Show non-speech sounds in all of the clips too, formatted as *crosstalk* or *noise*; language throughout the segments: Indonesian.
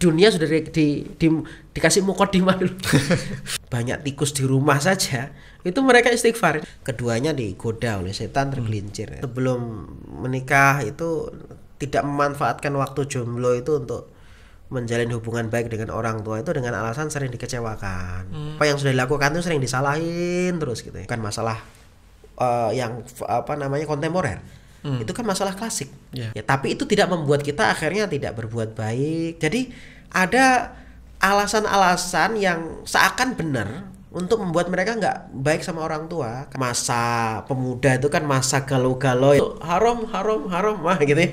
dunia sudah di, di, di dikasih mukodimah *laughs* dulu banyak tikus di rumah saja itu mereka istighfar keduanya digoda oleh setan hmm. tergelincir hmm. sebelum menikah itu tidak memanfaatkan waktu jomblo itu untuk menjalin hubungan baik dengan orang tua itu dengan alasan sering dikecewakan hmm. apa yang sudah dilakukan itu sering disalahin terus gitu ya. bukan masalah uh, yang apa namanya kontemporer hmm. itu kan masalah klasik yeah. ya tapi itu tidak membuat kita akhirnya tidak berbuat baik jadi ada alasan-alasan yang seakan benar untuk membuat mereka nggak baik sama orang tua masa pemuda itu kan masa galau-galau ya. haram haram haram mah gitu ya.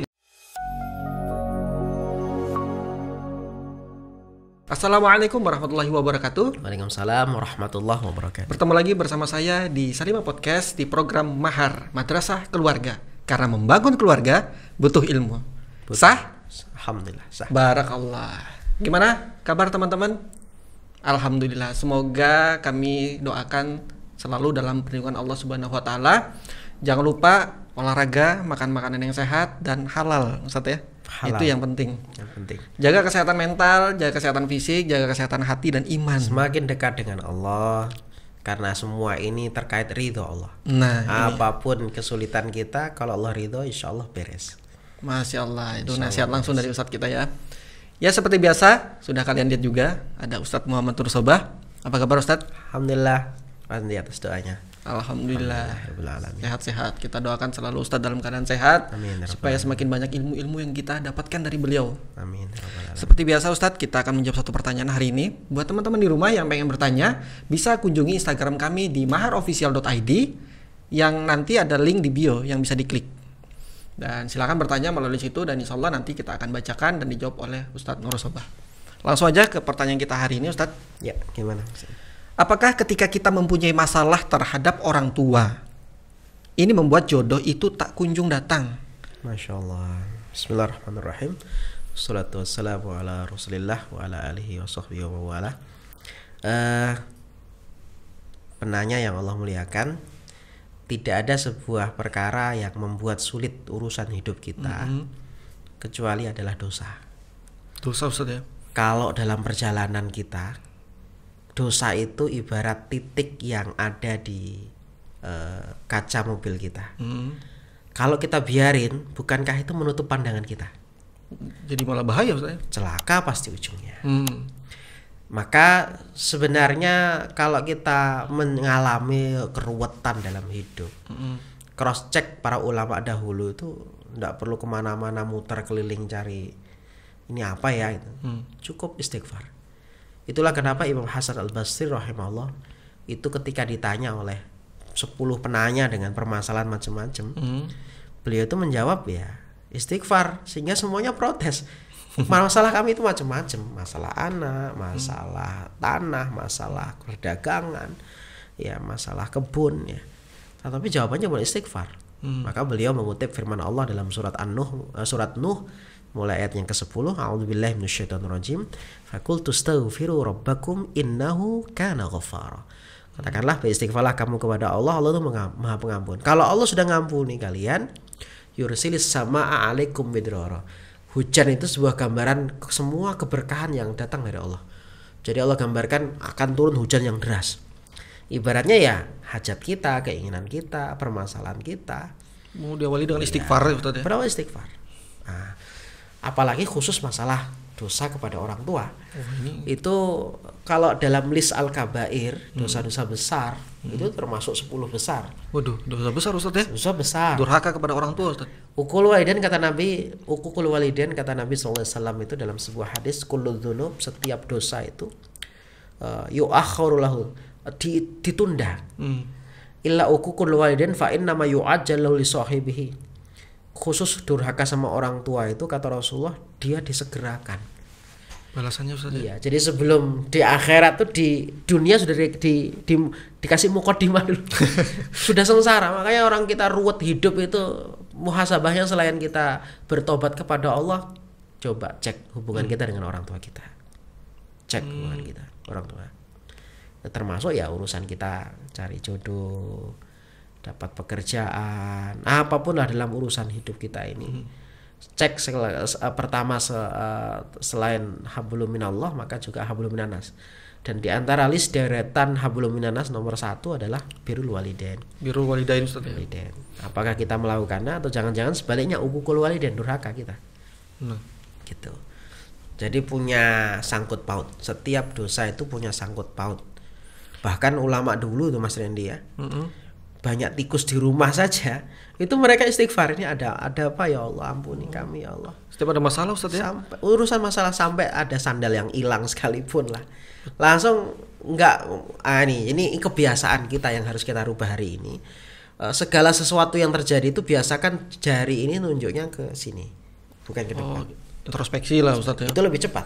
Assalamualaikum warahmatullahi wabarakatuh. Waalaikumsalam warahmatullahi wabarakatuh. Bertemu lagi bersama saya di Salima Podcast di program Mahar Madrasah Keluarga. Karena membangun keluarga butuh ilmu. Butuh. Sah? Alhamdulillah. Sah. Barakallah. Gimana kabar teman-teman? Alhamdulillah. Semoga kami doakan selalu dalam perlindungan Allah Subhanahu wa taala. Jangan lupa olahraga, makan makanan yang sehat dan halal, Ustaz ya. Halal. Itu yang penting. Yang penting. Jaga kesehatan mental, jaga kesehatan fisik, jaga kesehatan hati dan iman. Semakin dekat dengan Allah, karena semua ini terkait ridho Allah. Nah, apapun kesulitan kita, kalau Allah ridho, insya Allah beres. Masya Allah, itu insya nasihat Allah langsung dari Ustadz kita ya. Ya seperti biasa, sudah kalian lihat juga ada Ustadz Muhammad Tursobah. Apa kabar Ustadz? Alhamdulillah, di atas doanya. Alhamdulillah. Sehat-sehat. Kita doakan selalu Ustadz dalam keadaan sehat. Amin. Supaya semakin banyak ilmu-ilmu yang kita dapatkan dari beliau. Amin. Seperti biasa Ustadz, kita akan menjawab satu pertanyaan hari ini. Buat teman-teman di rumah yang pengen bertanya, bisa kunjungi Instagram kami di maharofficial.id yang nanti ada link di bio yang bisa diklik. Dan silakan bertanya melalui situ dan insya Allah nanti kita akan bacakan dan dijawab oleh Ustadz Nurusobah. Langsung aja ke pertanyaan kita hari ini Ustadz. Ya, gimana? Ustadz? Apakah ketika kita mempunyai masalah terhadap orang tua, ini membuat jodoh itu tak kunjung datang? Masya Allah. Bismillahirrahmanirrahim. Salatu wassalamu ala rasulillah wa ala alihi wa sahbihi wa wala. Uh, eh, penanya yang Allah muliakan, tidak ada sebuah perkara yang membuat sulit urusan hidup kita, mm -hmm. kecuali adalah dosa. Dosa Ustaz ya? Kalau dalam perjalanan kita, dosa itu ibarat titik yang ada di uh, kaca mobil kita. Hmm. Kalau kita biarin, bukankah itu menutup pandangan kita? Jadi malah bahaya saya. Celaka pasti ujungnya. Hmm. Maka sebenarnya kalau kita mengalami keruwetan dalam hidup, hmm. cross check para ulama dahulu itu tidak perlu kemana-mana muter keliling cari ini apa ya itu. Hmm. Cukup istighfar. Itulah kenapa Imam Hasan Al-Basri rahimahullah itu ketika ditanya oleh 10 penanya dengan permasalahan macam-macam, hmm. beliau itu menjawab ya istighfar sehingga semuanya protes. Masalah kami itu macam-macam, masalah anak, masalah hmm. tanah, masalah perdagangan, ya masalah kebun ya. Tetapi jawabannya boleh istighfar. Hmm. Maka beliau mengutip firman Allah dalam surat An-Nuh eh, surat Nuh mulai ayat yang ke-10 A'udzubillahi minasyaitonirrajim fakultu rabbakum innahu kana ghafara katakanlah beristighfarlah kamu kepada Allah Allah itu maha pengampun kalau Allah sudah ngampuni kalian yursilis sama'a alaikum bidrara hujan itu sebuah gambaran semua keberkahan yang datang dari Allah jadi Allah gambarkan akan turun hujan yang deras ibaratnya ya hajat kita, keinginan kita, permasalahan kita. Mau diawali dengan iya. istighfar ya, ya Ustaz ya. Berawal istighfar. Nah, apalagi khusus masalah dosa kepada orang tua. Oh, Itu kalau dalam list al-kabair, hmm. dosa-dosa besar, hmm. itu termasuk 10 besar. Waduh, dosa besar Ustaz ya? Dosa besar. Durhaka kepada orang tua Ustaz. Ukul waliden kata Nabi, ukul waliden kata Nabi SAW itu dalam sebuah hadis, kullu setiap dosa itu uh, eh, yu'akhiru lahu, di, ditunda. Hmm. Illa ukul waliden fa nama ma li sahibihi khusus durhaka sama orang tua itu kata Rasulullah dia disegerakan balasannya Ustaz ya? iya jadi sebelum di akhirat tuh di dunia sudah di, di, di dikasih mukodimah dulu *laughs* sudah sengsara makanya orang kita ruwet hidup itu muhasabahnya selain kita bertobat kepada Allah coba cek hubungan hmm. kita dengan orang tua kita cek hmm. hubungan kita orang tua termasuk ya urusan kita cari jodoh dapat pekerjaan apapun lah dalam urusan hidup kita ini hmm. cek sel- eh, pertama se eh, selain hablum minallah maka juga hablum minanas dan di antara list deretan hablum minanas nomor satu adalah biru walidain birul walidain ya? walidain. apakah kita melakukannya atau jangan-jangan sebaliknya ukukul walidain durhaka kita nah. gitu jadi punya sangkut paut setiap dosa itu punya sangkut paut bahkan ulama dulu tuh Mas Rendi ya mm -hmm banyak tikus di rumah saja itu mereka istighfar ini ada ada apa ya Allah ampuni hmm. kami ya Allah setiap ada masalah Ustaz ya sampai, urusan masalah sampai ada sandal yang hilang sekalipun lah langsung nggak ah ini kebiasaan kita yang harus kita rubah hari ini eh, segala sesuatu yang terjadi itu biasakan jari ini nunjuknya ke sini bukan ke oh, depan oh, introspeksi lah Ustaz ya itu lebih cepat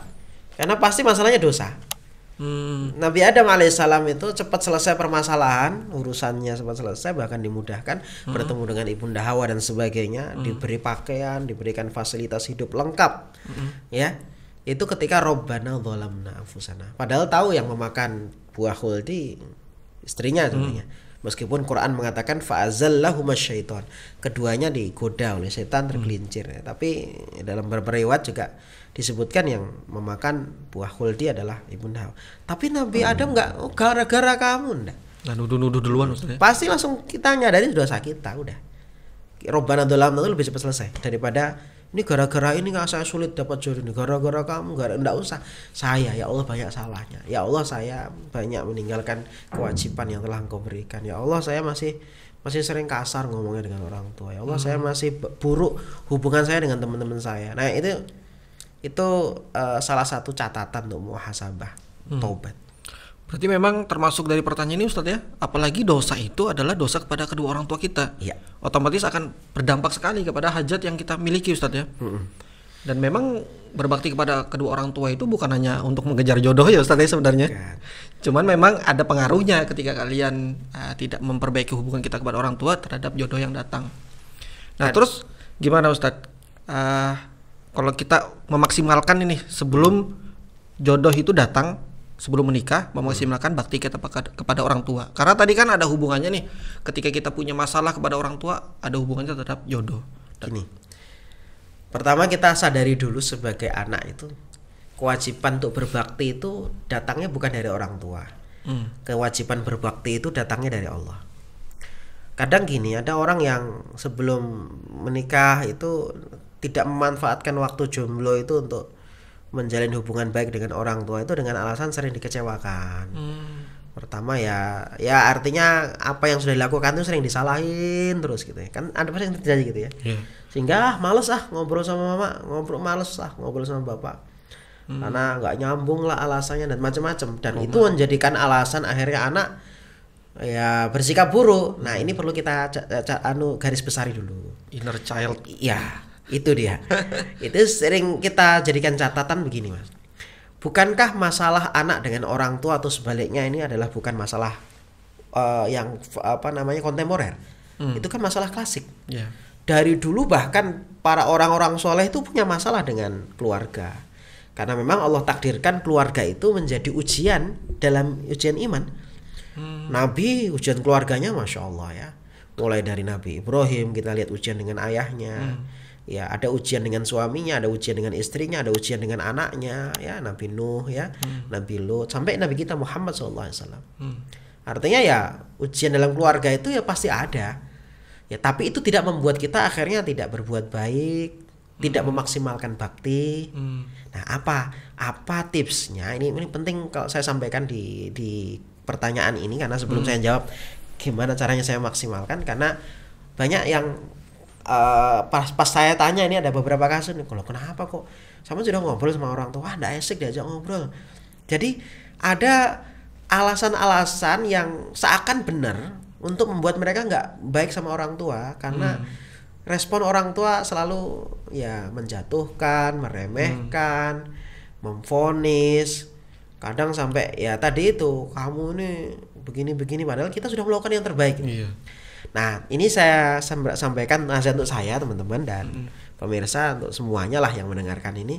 karena pasti masalahnya dosa Hmm. Nabi Adam alaihissalam itu cepat selesai permasalahan, urusannya cepat selesai, bahkan dimudahkan hmm. bertemu dengan ibunda Hawa dan sebagainya, hmm. diberi pakaian, diberikan fasilitas hidup lengkap, hmm. ya. Itu ketika Robbana dholamna anfusana. Padahal tahu yang memakan buah khuldi istrinya tentunya. Hmm. Meskipun Quran mengatakan fa'azallahuma syaiton. Keduanya digoda oleh setan tergelincir. Hmm. Ya. Tapi dalam beberapa juga disebutkan yang memakan buah khuldi adalah ibunda Hawa. Tapi Nabi hmm. Adam nggak oh, gara-gara kamu ndak? Nah, nuduh-nuduh duluan maksudnya. Pasti langsung kita nyadari sakit, kita udah. Robbana itu lebih cepat selesai daripada ini gara-gara ini nggak saya sulit dapat jodoh ini gara-gara kamu gara enggak usah saya ya Allah banyak salahnya ya Allah saya banyak meninggalkan kewajiban yang telah engkau berikan ya Allah saya masih masih sering kasar ngomongnya dengan orang tua ya Allah hmm. saya masih buruk hubungan saya dengan teman-teman saya nah itu itu uh, salah satu catatan untuk muhasabah hmm. taubat. Berarti memang termasuk dari pertanyaan ini Ustadz ya, apalagi dosa itu adalah dosa kepada kedua orang tua kita. Iya. Otomatis akan berdampak sekali kepada hajat yang kita miliki Ustadz ya. Hmm. Dan memang berbakti kepada kedua orang tua itu bukan hanya untuk mengejar jodoh ya Ustadz ya sebenarnya. Bukan. Iya. Cuman memang ada pengaruhnya ketika kalian uh, tidak memperbaiki hubungan kita kepada orang tua terhadap jodoh yang datang. Nah Dan, terus gimana Ustadz? Uh, kalau kita memaksimalkan ini sebelum jodoh itu datang sebelum menikah memaksimalkan bakti kita kepada orang tua. Karena tadi kan ada hubungannya nih, ketika kita punya masalah kepada orang tua, ada hubungannya terhadap jodoh. Ini Pertama kita sadari dulu sebagai anak itu kewajiban untuk berbakti itu datangnya bukan dari orang tua. Hmm. Kewajiban berbakti itu datangnya dari Allah. Kadang gini, ada orang yang sebelum menikah itu tidak memanfaatkan waktu jomblo itu untuk menjalin hubungan baik dengan orang tua itu dengan alasan sering dikecewakan. Hmm. Pertama ya, ya artinya apa yang sudah dilakukan itu sering disalahin terus gitu ya. Kan ada pasti yang terjadi gitu ya. Yeah. Sehingga ah males ah ngobrol sama mama, ngobrol males ah ngobrol sama bapak. Hmm. Karena nggak nyambung lah alasannya dan macam-macam dan oh, itu menjadikan alasan akhirnya anak ya bersikap buruk. Nah, ini perlu kita anu garis besari dulu. Inner child. Iya, itu dia. *laughs* itu sering kita jadikan catatan begini, Mas. Bukankah masalah anak dengan orang tua atau sebaliknya ini adalah bukan masalah uh, yang apa namanya kontemporer? Hmm. Itu kan masalah klasik. Yeah. Dari dulu bahkan para orang-orang soleh itu punya masalah dengan keluarga. Karena memang Allah takdirkan keluarga itu menjadi ujian dalam ujian iman. Hmm. Nabi ujian keluarganya masya Allah ya mulai dari Nabi Ibrahim kita lihat ujian dengan ayahnya hmm ya ada ujian dengan suaminya, ada ujian dengan istrinya, ada ujian dengan anaknya, ya Nabi Nuh, ya hmm. Nabi Lut, sampai Nabi kita Muhammad SAW. Hmm. Artinya ya ujian dalam keluarga itu ya pasti ada, ya tapi itu tidak membuat kita akhirnya tidak berbuat baik, hmm. tidak memaksimalkan bakti. Hmm. Nah apa apa tipsnya? Ini ini penting kalau saya sampaikan di di pertanyaan ini karena sebelum hmm. saya jawab gimana caranya saya maksimalkan karena banyak yang uh, pas pas saya tanya ini ada beberapa kasus nih kalau kenapa kok sama sudah ngobrol sama orang tua ah, ndak asik diajak ngobrol jadi ada alasan-alasan yang seakan benar untuk membuat mereka nggak baik sama orang tua karena hmm. respon orang tua selalu ya menjatuhkan meremehkan hmm. memfonis kadang sampai ya tadi itu kamu ini begini-begini padahal kita sudah melakukan yang terbaik iya. Nah, ini saya sampaikan nasihat untuk saya teman-teman dan mm-hmm. pemirsa untuk semuanya lah yang mendengarkan ini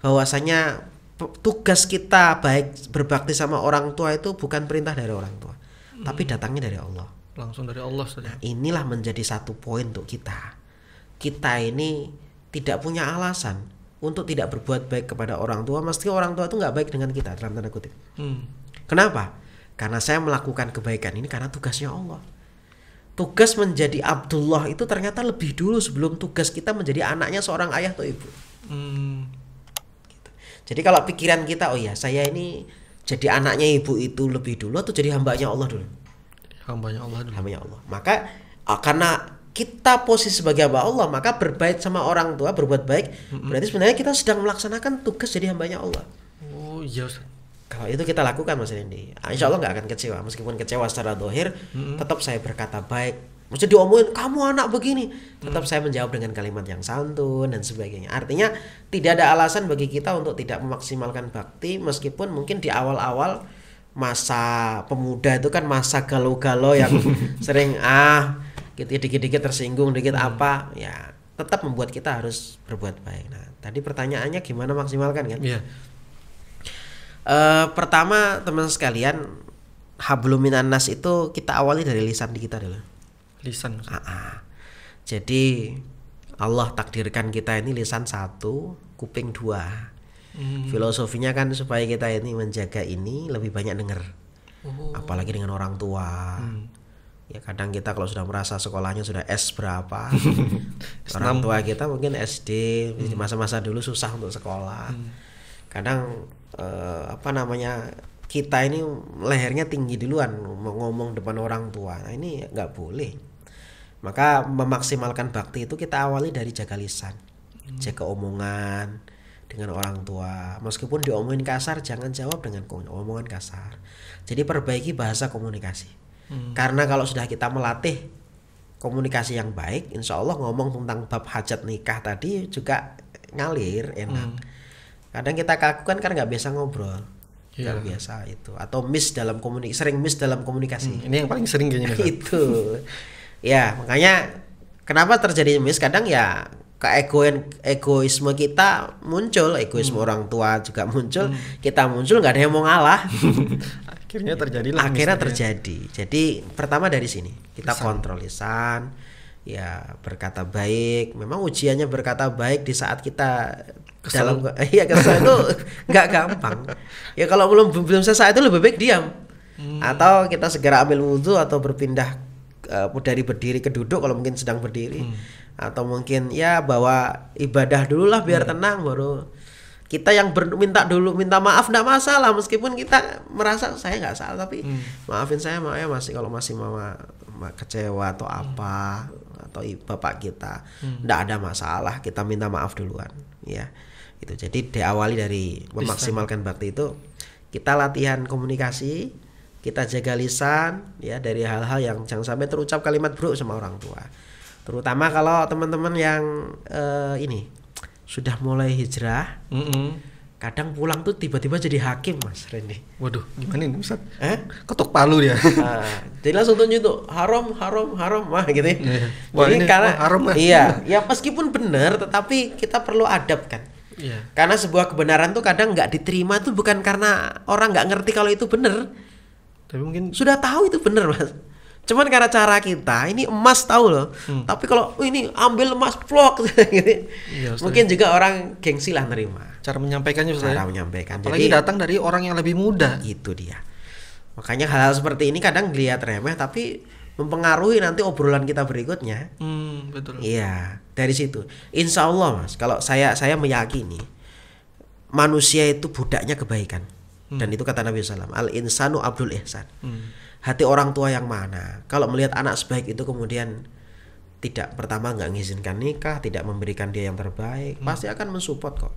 bahwasanya tugas kita baik berbakti sama orang tua itu bukan perintah dari orang tua, mm-hmm. tapi datangnya dari Allah. Langsung dari Allah saja. Ya? Nah, inilah menjadi satu poin untuk kita. Kita ini tidak punya alasan untuk tidak berbuat baik kepada orang tua, mesti orang tua itu nggak baik dengan kita dalam tanda kutip. Mm. Kenapa? Karena saya melakukan kebaikan ini karena tugasnya Allah tugas menjadi Abdullah itu ternyata lebih dulu sebelum tugas kita menjadi anaknya seorang ayah atau ibu. Hmm. Gitu. Jadi kalau pikiran kita oh ya saya ini jadi anaknya ibu itu lebih dulu atau jadi hambanya Allah dulu? Hambanya Allah dulu. Hambanya Allah. Maka ah, karena kita posisi sebagai hamba Allah maka berbaik sama orang tua berbuat baik mm -hmm. berarti sebenarnya kita sedang melaksanakan tugas jadi hambanya Allah. Oh iya kalau itu kita lakukan Mas Rendi ah, Insya Allah nggak akan kecewa meskipun kecewa secara dohir hmm. tetap saya berkata baik mesti diomongin kamu anak begini tetap hmm. saya menjawab dengan kalimat yang santun dan sebagainya artinya tidak ada alasan bagi kita untuk tidak memaksimalkan bakti meskipun mungkin di awal-awal masa pemuda itu kan masa galau-galau yang *laughs* sering ah gitu dikit-dikit tersinggung dikit apa ya tetap membuat kita harus berbuat baik nah tadi pertanyaannya gimana maksimalkan kan yeah. Uh, pertama teman sekalian habluminan nas itu kita awali dari lisan di kita dulu. Lisan. Ah, ah. Jadi Allah takdirkan kita ini lisan satu, kuping dua. Hmm. Filosofinya kan supaya kita ini menjaga ini lebih banyak dengar. Oh. Apalagi dengan orang tua. Hmm. Ya kadang kita kalau sudah merasa sekolahnya sudah S berapa, *laughs* orang tua kita mungkin SD hmm. masa-masa hmm. dulu susah untuk sekolah. Hmm. Kadang uh, apa namanya kita ini lehernya tinggi duluan ngomong depan orang tua nah ini nggak boleh maka memaksimalkan bakti itu kita awali dari jaga lisan hmm. jaga omongan dengan orang tua meskipun diomongin kasar jangan jawab dengan omongan kasar jadi perbaiki bahasa komunikasi hmm. karena kalau sudah kita melatih komunikasi yang baik insya Allah ngomong tentang bab hajat nikah tadi juga ngalir enak hmm kadang kita kaku kan karena nggak biasa ngobrol yeah. nggak biasa itu atau miss dalam komunikasi sering miss dalam komunikasi hmm, ini yang paling sering kayaknya *laughs* itu ya makanya kenapa terjadi miss kadang ya keegoan egoisme kita muncul egoisme hmm. orang tua juga muncul hmm. kita muncul nggak ada yang mau ngalah *laughs* akhirnya terjadi akhirnya misalnya. terjadi jadi pertama dari sini kita lisan. kontrol lisan ya berkata baik memang ujiannya berkata baik di saat kita kesel. dalam iya kesel itu *laughs* nggak gampang ya kalau belum belum selesai itu lebih baik diam hmm. atau kita segera ambil wudhu atau berpindah uh, dari berdiri ke duduk kalau mungkin sedang berdiri hmm. atau mungkin ya bawa ibadah dulu lah biar hmm. tenang baru kita yang minta dulu minta maaf tidak masalah meskipun kita merasa saya nggak salah tapi hmm. maafin saya maaf ya masih kalau masih mama, kecewa atau hmm. apa atau bapak kita tidak hmm. ada masalah kita minta maaf duluan ya itu jadi diawali dari memaksimalkan bakti itu kita latihan komunikasi kita jaga lisan ya dari hal-hal yang jangan sampai terucap kalimat buruk sama orang tua terutama kalau teman-teman yang uh, ini sudah mulai hijrah mm -mm. kadang pulang tuh tiba-tiba jadi hakim mas Rendi waduh gimana ini Ustaz? Eh? ketok palu dia nah, jadi langsung tunjuk tuh haram haram haram mah gitu ya iya. Wah, ini, karena oh, haram, mas. iya ya meskipun benar tetapi kita perlu adab kan Iya. Karena sebuah kebenaran tuh kadang nggak diterima tuh bukan karena orang nggak ngerti kalau itu benar. Tapi mungkin sudah tahu itu benar, Mas. Cuman karena cara kita ini emas tahu loh. Hmm. Tapi kalau oh, ini ambil emas vlog *laughs* gitu. Iya, Mungkin juga orang gengsi lah nerima. Cara menyampaikannya Ustaz. Ya? Cara menyampaikan. Apalagi Jadi, datang dari orang yang lebih muda. Itu dia. Makanya hal-hal seperti ini kadang dilihat remeh tapi mempengaruhi nanti obrolan kita berikutnya. Hmm, betul. Iya, dari situ. Insya Allah mas, kalau saya saya meyakini manusia itu budaknya kebaikan. Hmm. Dan itu kata Nabi Sallam. Al insanu abdul ihsan. Hmm. Hati orang tua yang mana? Kalau melihat anak sebaik itu kemudian tidak pertama nggak mengizinkan nikah, tidak memberikan dia yang terbaik, hmm. pasti akan mensupport kok.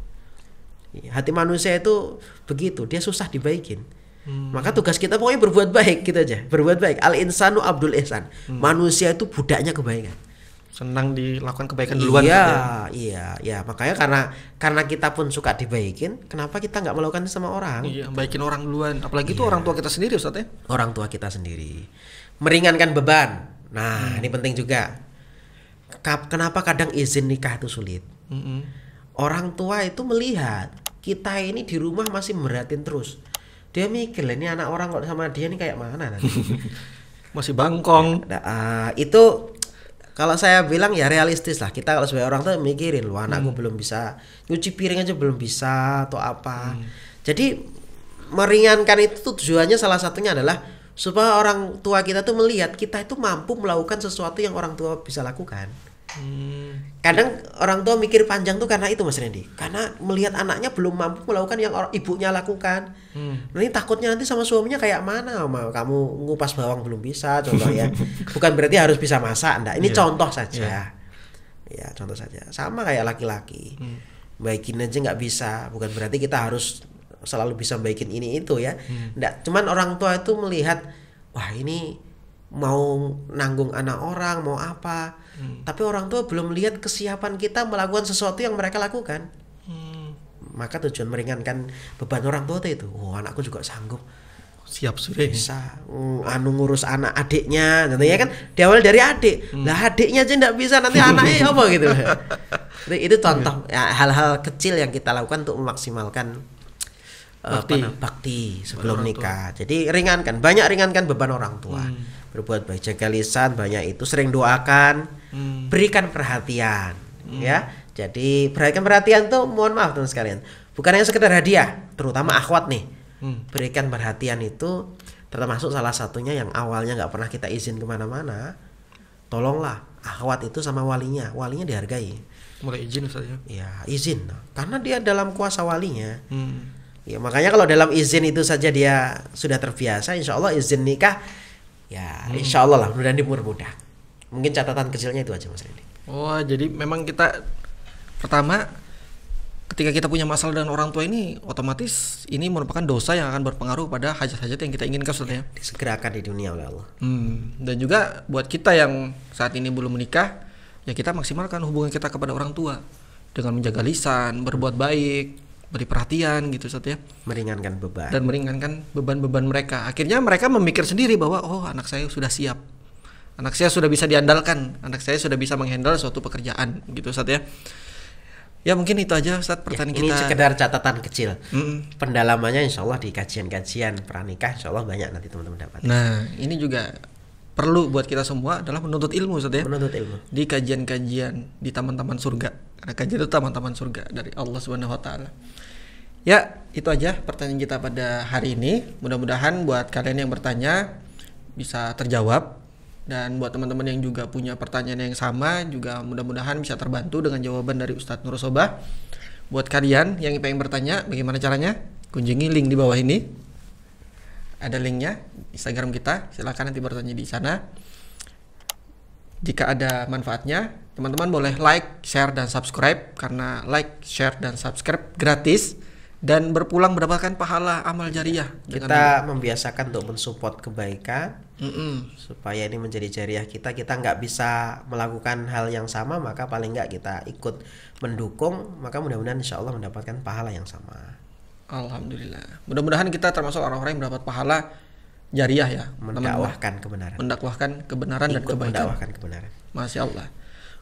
Iya, hati manusia itu begitu, dia susah dibaikin. Hmm. Maka tugas kita pokoknya berbuat baik gitu aja, berbuat baik. Al insanu abdul ihsan. Hmm. Manusia itu budaknya kebaikan. Senang dilakukan kebaikan duluan. Iya, gitu ya? iya, iya. Makanya karena karena kita pun suka dibaikin, kenapa kita nggak melakukan sama orang? Iya, baikin orang duluan. Apalagi iya. itu orang tua kita sendiri, Ustaz ya. Orang tua kita sendiri. Meringankan beban. Nah, hmm. ini penting juga. Kenapa kadang izin nikah itu sulit? Hmm, -hmm. Orang tua itu melihat kita ini di rumah masih meratin terus dia mikir ini anak orang kok sama dia nih kayak mana nanti. *laughs* masih bangkong nah, uh, itu kalau saya bilang ya realistis lah kita kalau sebagai orang tuh mikirin lu anakku hmm. belum bisa nyuci piring aja belum bisa atau apa hmm. jadi meringankan itu tujuannya salah satunya adalah supaya orang tua kita tuh melihat kita itu mampu melakukan sesuatu yang orang tua bisa lakukan Kadang orang tua mikir panjang tuh karena itu Mas Randy. Karena melihat anaknya belum mampu melakukan yang orang ibunya lakukan. Hmm. Nah, ini takutnya nanti sama suaminya kayak mana, ma? Kamu ngupas bawang belum bisa, contoh ya. *laughs* Bukan berarti harus bisa masak, enggak. Ini yeah. contoh saja. Yeah. Ya, iya, contoh saja. Sama kayak laki-laki. Hmm. Baikin aja nggak bisa, bukan berarti kita harus selalu bisa baikin ini itu ya. Hmm. Cuman orang tua itu melihat, wah ini mau nanggung anak orang mau apa hmm. tapi orang tua belum lihat kesiapan kita melakukan sesuatu yang mereka lakukan hmm. maka tujuan meringankan beban orang tua itu oh anakku juga sanggup siap sudah bisa mm, anu ngurus anak adiknya nanti gitu ya kan diawal dari adik hmm. lah adiknya aja tidak bisa nanti anaknya *laughs* apa gitu itu, itu contoh hal ya, hal-hal kecil yang kita lakukan untuk memaksimalkan eh, bakti, uh, bakti sebelum nikah jadi ringankan banyak ringankan beban orang tua hmm berbuat baik jaga lisan banyak itu sering doakan hmm. berikan perhatian hmm. ya jadi berikan perhatian tuh mohon maaf teman sekalian bukan hanya sekedar hadiah terutama akhwat nih hmm. berikan perhatian itu termasuk salah satunya yang awalnya nggak pernah kita izin kemana-mana tolonglah akhwat itu sama walinya walinya dihargai mulai izin saja ya iya, izin karena dia dalam kuasa walinya hmm. ya makanya kalau dalam izin itu saja dia sudah terbiasa insya Allah izin nikah ya hmm. insya Allah lah mudah-mudahan dipermudah mungkin catatan kecilnya itu aja mas Randy oh, jadi memang kita pertama ketika kita punya masalah dengan orang tua ini otomatis ini merupakan dosa yang akan berpengaruh pada hajat-hajat yang kita inginkan sebenarnya disegerakan di dunia oleh ya Allah hmm. dan juga buat kita yang saat ini belum menikah ya kita maksimalkan hubungan kita kepada orang tua dengan menjaga lisan berbuat baik beri perhatian gitu Ustaz ya meringankan beban dan meringankan beban-beban mereka akhirnya mereka memikir sendiri bahwa oh anak saya sudah siap anak saya sudah bisa diandalkan anak saya sudah bisa menghandle suatu pekerjaan gitu Ustaz ya Ya mungkin itu aja saat ya, pertanyaan ya, ini kita. Ini sekedar catatan kecil. Mm-mm. Pendalamannya insya Allah di kajian-kajian pernikah insya Allah banyak nanti teman-teman dapat. Nah ini juga perlu buat kita semua adalah menuntut ilmu Ustaz ya. Menuntut ilmu. Di kajian-kajian di taman-taman surga. Karena kajian itu taman-taman surga dari Allah Subhanahu Wa Taala. Ya, itu aja pertanyaan kita pada hari ini. Mudah-mudahan buat kalian yang bertanya bisa terjawab dan buat teman-teman yang juga punya pertanyaan yang sama juga mudah-mudahan bisa terbantu dengan jawaban dari Ustadz Nur Sobha Buat kalian yang pengen bertanya, bagaimana caranya? Kunjungi link di bawah ini. Ada linknya Instagram kita. Silahkan nanti bertanya di sana. Jika ada manfaatnya, teman-teman boleh like, share, dan subscribe karena like, share, dan subscribe gratis dan berpulang mendapatkan pahala amal jariah. Kita membiasakan untuk mensupport kebaikan mm -mm. supaya ini menjadi jariah kita. Kita nggak bisa melakukan hal yang sama, maka paling nggak kita ikut mendukung. Maka mudah-mudahan insya Allah mendapatkan pahala yang sama. Alhamdulillah. Mudah-mudahan kita termasuk orang-orang yang mendapat pahala jariah ya. Mendakwahkan kebenaran. Mendakwahkan kebenaran ikut dan kebaikan. Mendakwahkan kebenaran. Masya Allah.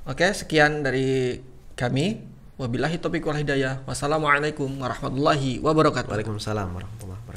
Oke, sekian dari kami. Wabillahi topik wal hidayah. Wassalamualaikum warahmatullahi wabarakatuh. Waalaikumsalam warahmatullahi wabarakatuh.